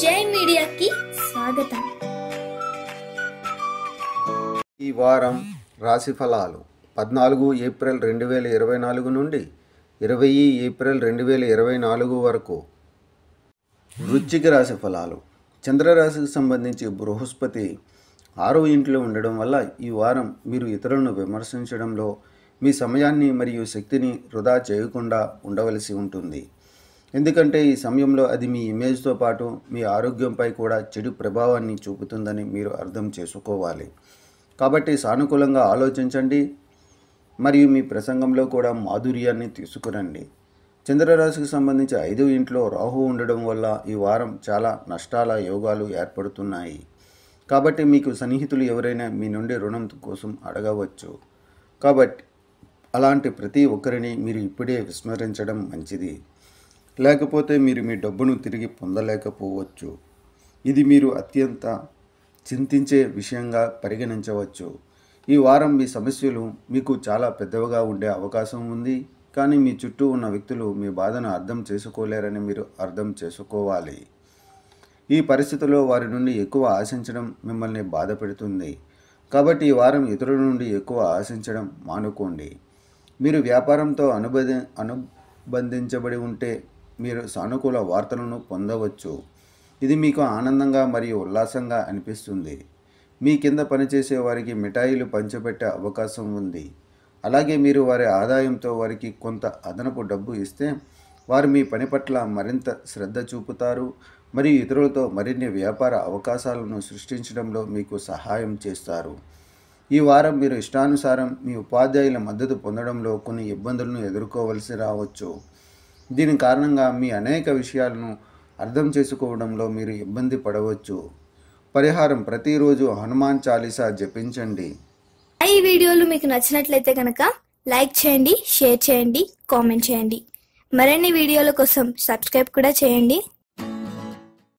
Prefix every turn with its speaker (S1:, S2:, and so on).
S1: జై మీడియాకి స్వాగతం ఈ వారం రాశి ఫలాలు పద్నాలుగు ఏప్రిల్ రెండు వేల ఇరవై నాలుగు నుండి ఇరవై ఏప్రిల్ రెండు వేల ఇరవై నాలుగు వరకు వృచ్చిక రాశి ఫలాలు చంద్రరాశికి సంబంధించి బృహస్పతి ఆరో ఇంట్లో ఉండడం వల్ల ఈ వారం మీరు ఇతరులను విమర్శించడంలో మీ సమయాన్ని మరియు శక్తిని వృధా చేయకుండా ఉండవలసి ఉంటుంది ఎందుకంటే ఈ సమయంలో అది మీ ఇమేజ్తో పాటు మీ ఆరోగ్యంపై కూడా చెడు ప్రభావాన్ని చూపుతుందని మీరు అర్థం చేసుకోవాలి కాబట్టి సానుకూలంగా ఆలోచించండి మరియు మీ ప్రసంగంలో కూడా మాధుర్యాన్ని తీసుకురండి చంద్రరాశికి సంబంధించి ఐదు ఇంట్లో రాహు ఉండడం వల్ల ఈ వారం చాలా నష్టాల యోగాలు ఏర్పడుతున్నాయి కాబట్టి మీకు సన్నిహితులు ఎవరైనా మీ నుండి రుణం కోసం అడగవచ్చు కాబట్టి అలాంటి ప్రతి ఒక్కరిని మీరు ఇప్పుడే విస్మరించడం మంచిది లేకపోతే మీరు మీ డబ్బును తిరిగి పొందలేకపోవచ్చు ఇది మీరు అత్యంత చింతించే విషయంగా పరిగణించవచ్చు ఈ వారం మీ సమస్యలు మీకు చాలా పెద్దవిగా ఉండే అవకాశం ఉంది కానీ మీ చుట్టూ ఉన్న వ్యక్తులు మీ బాధను అర్థం చేసుకోలేరని మీరు అర్థం చేసుకోవాలి ఈ పరిస్థితిలో వారి నుండి ఎక్కువ ఆశించడం మిమ్మల్ని బాధ పెడుతుంది కాబట్టి ఈ వారం ఇతరుల నుండి ఎక్కువ ఆశించడం మానుకోండి మీరు వ్యాపారంతో అనుబంధ అనుబంధించబడి ఉంటే మీరు సానుకూల వార్తలను పొందవచ్చు ఇది మీకు ఆనందంగా మరియు ఉల్లాసంగా అనిపిస్తుంది మీ కింద పనిచేసే వారికి మిఠాయిలు పంచిపెట్టే అవకాశం ఉంది అలాగే మీరు వారి ఆదాయంతో వారికి కొంత అదనపు డబ్బు ఇస్తే వారు మీ పని పట్ల మరింత శ్రద్ధ చూపుతారు మరియు ఇతరులతో మరిన్ని వ్యాపార అవకాశాలను సృష్టించడంలో మీకు సహాయం చేస్తారు ఈ వారం మీరు ఇష్టానుసారం మీ ఉపాధ్యాయుల మద్దతు పొందడంలో కొన్ని ఇబ్బందులను ఎదుర్కోవలసి రావచ్చు దీని కారణంగా మీ అనేక విషయాలను అర్థం చేసుకోవడంలో మీరు ఇబ్బంది పడవచ్చు పరిహారం ప్రతిరోజు హనుమాన్ చాలీసా జపించండి ఈ వీడియోలు మీకు నచ్చినట్లయితే కనుక లైక్ చేయండి షేర్ చేయండి కామెంట్ చేయండి మరిన్ని వీడియోల కోసం సబ్స్క్రైబ్ కూడా చేయండి